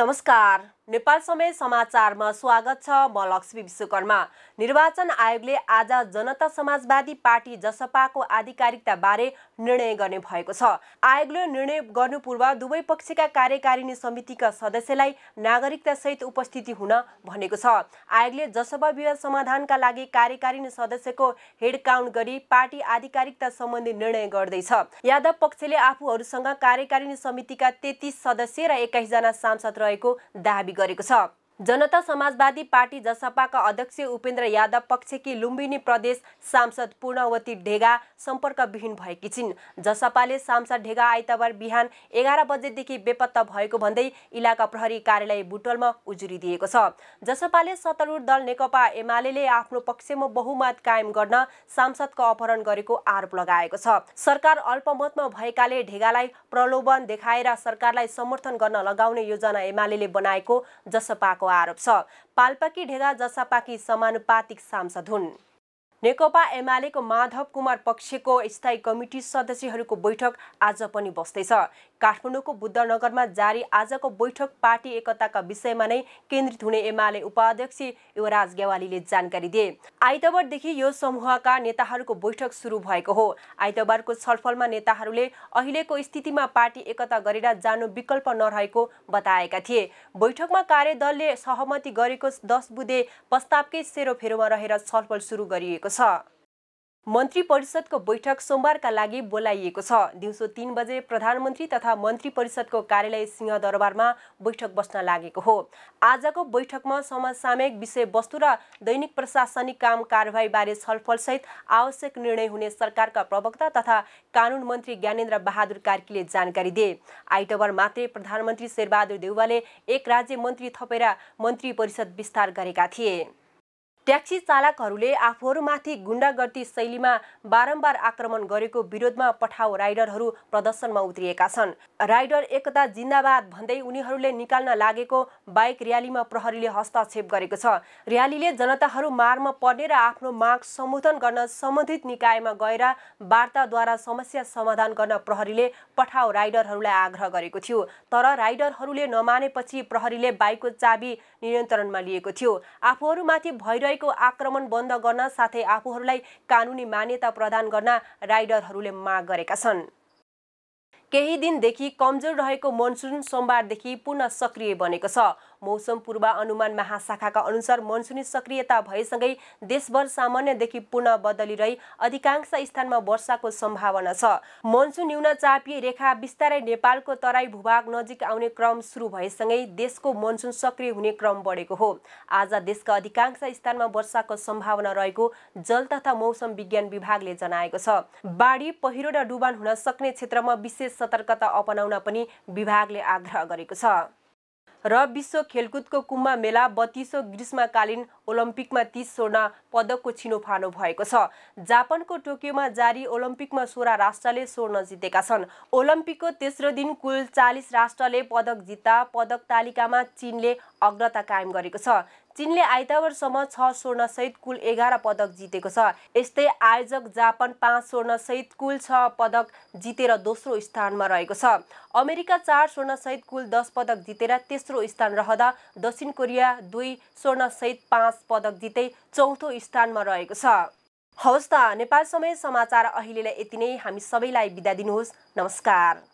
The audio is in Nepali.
नमस्कार नेपाल समय समाचारमा स्वागत छ म लक्ष्मी विश्वकर्मा निर्वाचन आयोगले आज जनता समाजवादी पार्टी जसपाको आधिकारिकताबारे निर्णय गर्ने भएको छ आयोगले निर्णय गर्नु पूर्व दुवै पक्षका कार्यकारिणी समितिका सदस्यलाई नागरिकतासहित उपस्थिति हुन भनेको छ आयोगले जसपा विवाद समाधानका लागि कार्यकारिणी सदस्यको हेड काउन्ट गरी पार्टी आधिकारिकता सम्बन्धी निर्णय गर्दैछ यादव पक्षले आफूहरूसँग कार्यकारिणी समितिका तेत्तिस सदस्य र एक्काइसजना सांसद रहेको दावी गरेको छ जनता समाजवादी पार्टी जसपाका अध्यक्ष उपेन्द्र यादव पक्षकी लुम्बिनी प्रदेश सांसद पूर्णवती ढेगा सम्पर्कविहीन भएकी छिन् जसपाले सांसद ढेगा आइतबार बिहान एघार बजेदेखि बेपत्ता भएको भन्दै इलाका प्रहरी कार्यालय बुटलमा उजुरी दिएको छ जसपाले सत्तारूढ दल नेकपा एमाले आफ्नो पक्षमा बहुमत कायम गर्न सांसदको अपहरण गरेको आरोप लगाएको छ सरकार अल्पमतमा भएकाले ढेगालाई प्रलोभन देखाएर सरकारलाई समर्थन गर्न लगाउने योजना एमाले बनाएको जसपाको आरोप छ पाल्पाकी ढेगा जसापाकी समानुपातिक सांसद हुन् नेकपा एमालेको माधव कुमार पक्षको स्थायी कमिटी सदस्यहरूको बैठक आज पनि बस्दैछ काठमाडौँको बुद्धनगरमा जारी आजको बैठक पार्टी एकताका विषयमा नै केन्द्रित हुने एमाले उपाध्यक्ष युवराज गेवालीले जानकारी दिए आइतबारदेखि यो समूहका नेताहरूको बैठक सुरु भएको हो आइतबारको छलफलमा नेताहरूले अहिलेको स्थितिमा पार्टी एकता गरेर जानु विकल्प नरहेको बताएका थिए बैठकमा कार्यदलले सहमति गरेको दस बुधे प्रस्तावकै सेरोफेरोमा रहेर छलफल सुरु गरिएको छ मन्त्री परिषदको बैठक सोमबारका लागि बोलाइएको छ दिउँसो तिन बजे प्रधानमन्त्री तथा मन्त्री परिषदको कार्यालय सिंहदरबारमा बैठक बस्न लागेको हो आजको बैठकमा समसामयिक विषयवस्तु र दैनिक प्रशासनिक काम कारवाहीबारे छलफलसहित आवश्यक निर्णय हुने सरकारका प्रवक्ता तथा कानुन मन्त्री ज्ञानेन्द्र बहादुर कार्कीले जानकारी दिए आइतबार मात्रै प्रधानमन्त्री शेरबहादुर देउवाले एक राज्य मन्त्री थपेर मन्त्री परिषद विस्तार गरेका थिए ट्याक्सी चालकहरूले आफूहरूमाथि गुण्डागर्दी शैलीमा बारम्बार आक्रमण गरेको विरोधमा पठाउ राइडरहरू प्रदर्शनमा उत्रिएका छन् राइडर एकता जिन्दाबाद भन्दै उनीहरूले निकाल्न लागेको बाइक र्यालीमा प्रहरीले हस्तक्षेप गरेको छ र्यालीले जनताहरू मारमा पर्ने र आफ्नो माग सम्बोधन गर्न सम्बन्धित निकायमा गएर वार्ताद्वारा समस्या समाधान गर्न प्रहरीले पठाउ राइडरहरूलाई आग्रह गरेको थियो तर राइडरहरूले नमानेपछि प्रहरीले बाइकको चाबी नियन्त्रणमा लिएको थियो आफूहरूमाथि भइरहेको भएको आक्रमण बन्द गर्न साथै आफूहरूलाई कानुनी मान्यता प्रदान गर्न राइडरहरूले माग गरेका छन् केही दिनदेखि कमजोर रहेको मनसुन सोमबारदेखि पुनः सक्रिय बनेको छ मौसम पूर्वानुमान महाशाखाका अनुसार मनसुनी सक्रियता भएसँगै देशभर सामान्यदेखि पुनः बदली रही अधिकांश स्थानमा वर्षाको सम्भावना छ मनसुन न्यून चापिए रेखा बिस्तारै नेपालको तराई भूभाग नजिक आउने क्रम सुरु भएसँगै देशको मनसुन सक्रिय हुने क्रम बढेको हो आज देशका अधिकांश स्थानमा वर्षाको सम्भावना रहेको जल तथा मौसम विज्ञान विभागले जनाएको छ बाढी पहिरो र डुबान हुन सक्ने क्षेत्रमा विशेष सतर्कता अपनाउन पनि विभागले आग्रह गरेको छ र विश्व खेलकुदको कुम्मा मेला बत्तिसौँ ग्रीष्मकालीन ओलम्पिकमा तिस स्वर्ण पदकको छिनोफानो भएको छ जापानको टोकियोमा जारी ओलम्पिकमा सोह्र राष्ट्रले स्वर्ण जितेका छन् ओलम्पिकको तेस्रो दिन कुल चालिस राष्ट्रले पदक जित्दा पदक तालिकामा चिनले अग्रता कायम गरेको छ चिनले आइतबारसम्म छ स्वर्णसहित कुल एघार पदक जितेको छ यस्तै आयोजक जापान पाँच स्वर्णसहित कुल छ पदक जितेर दोस्रो स्थानमा रहेको छ अमेरिका चार स्वर्णसहित कुल दस पदक जितेर तेस्रो स्थान रहँदा दक्षिण कोरिया दुई स्वर्णसहित पाँच पदक जिते चौथो स्थानमा रहेको छ हवस् त नेपाल समय समाचार अहिलेलाई यति नै हामी सबैलाई बिदा दिनुहोस् नमस्कार